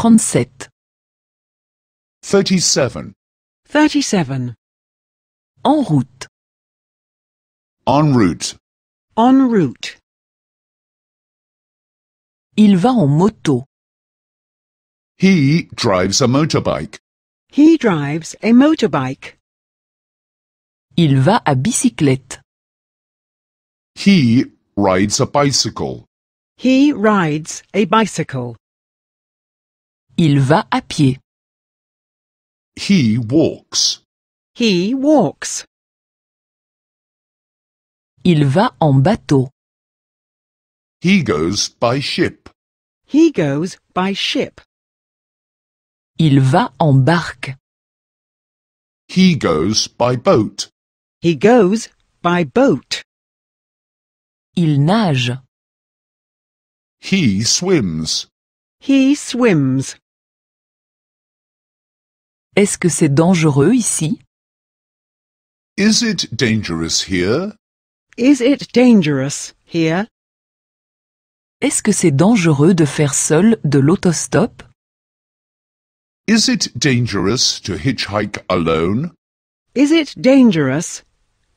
37 37 37 En route En route En route Il va en moto He drives a motorbike He drives a motorbike Il va à bicyclette He rides a bicycle He rides a bicycle Il va à pied. He walks. He walks. Il va en bateau. He goes by ship. He goes by ship. Il va en barque. He goes by boat. He goes by boat. Il nage. He swims. He swims. Est-ce que c'est dangereux ici? Is it dangerous here? Is it dangerous here? Est-ce que c'est dangereux de faire seul de l'autostop? Is it dangerous to hitchhike alone? Is it dangerous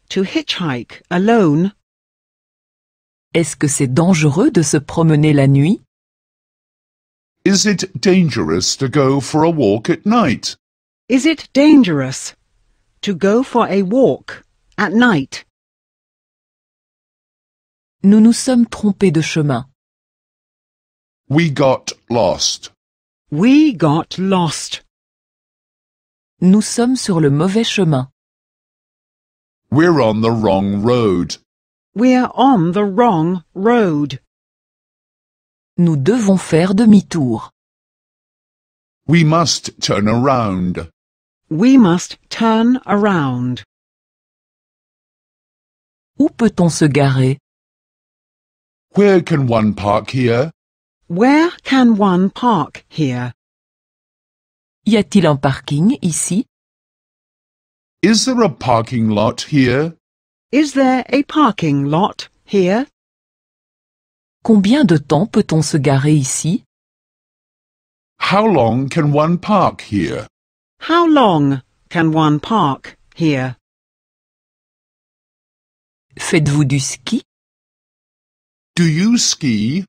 to hitchhike alone? Est-ce que c'est dangereux de se promener la nuit? Is it dangerous to go for a walk at night? Is it dangerous to go for a walk at night? Nous nous sommes trompés de chemin. We got lost. We got lost. Nous sommes sur le mauvais chemin. We're on the wrong road. We're on the wrong road. Nous devons faire demi-tour. We must turn around. We must turn around. Où peut-on se garer? Where can one park here? Where can one park here? Y a-t-il un parking ici? Is there a parking lot here? Is there a parking lot here? Combien de temps peut-on se garer ici? How long can one park here? How long can one park here? Faites-vous du ski? Do you ski?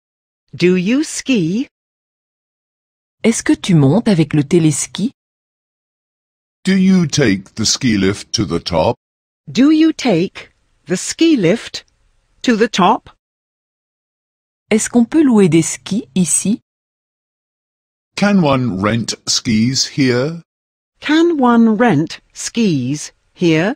Do you ski? Est-ce que tu montes avec le téléski? Do you take the ski lift to the top? Do you take the ski lift to the top? Est-ce qu'on peut louer des skis ici? Can one rent skis here? Can one rent skis here?